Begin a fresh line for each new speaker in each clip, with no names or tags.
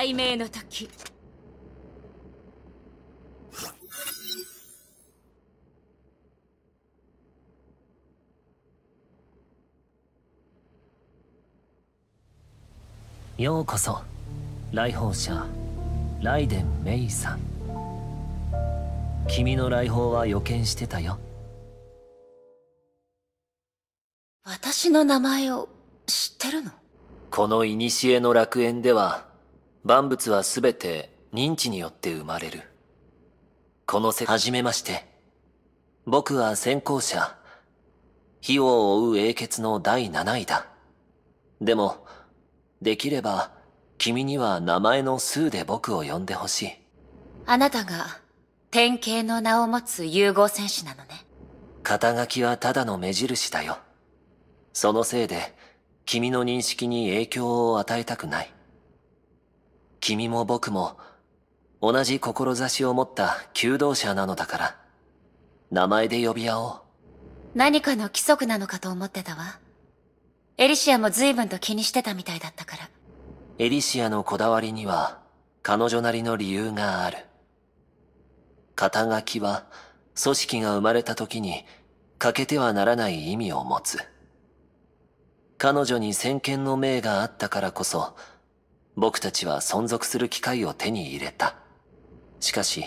解明の時
ようこそ来訪者ライデン・メイさん君の来訪は予見してたよ
私の名前を知って
るのこの古の楽園では万物は全て認知によって生まれる。この世、はじめまして。僕は先行者。火を追う英傑の第7位だ。でも、できれば、君には名前の数で僕を呼んでほしい。
あなたが、典型の名を持つ融合戦士なのね。
肩書きはただの目印だよ。そのせいで、君の認識に影響を与えたくない。君も僕も、同じ志を持った求道者なのだから、名前で呼び合おう。
何かの規則なのかと思ってたわ。エリシアも随分と気にしてたみたいだったから。
エリシアのこだわりには、彼女なりの理由がある。肩書きは、組織が生まれた時に、欠けてはならない意味を持つ。彼女に先見の明があったからこそ、僕たちは存続する機会を手に入れた。しかし、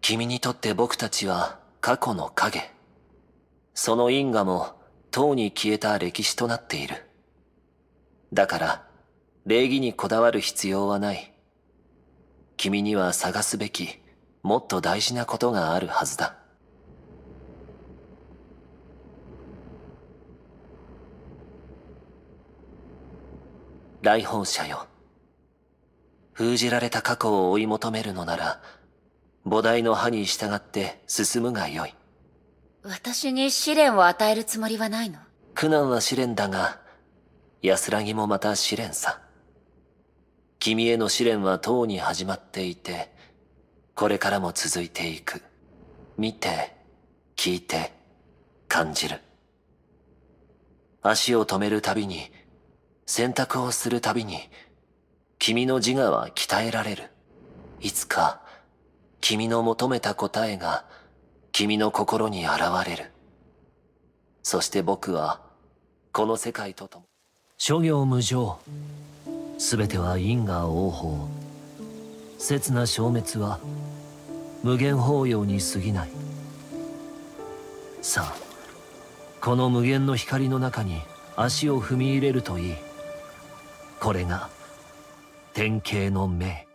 君にとって僕たちは過去の影。その因果も、とうに消えた歴史となっている。だから、礼儀にこだわる必要はない。君には探すべき、もっと大事なことがあるはずだ。来訪者よ。封じられた過去を追い求めるのなら、菩提の歯に従って進むがよい。
私に試練を与えるつもりはないの
苦難は試練だが、安らぎもまた試練さ。君への試練はとうに始まっていて、これからも続いていく。見て、聞いて、感じる。足を止めるたびに、選択をするたびに、君の自我は鍛えられる。いつか、君の求めた答えが、君の心に現れる。そして僕は、この世界ととも、諸行無常。すべては因果応報。刹那消滅は、無限法要に過ぎない。さあ、この無限の光の中に足を踏み入れるといい。これが、典型の目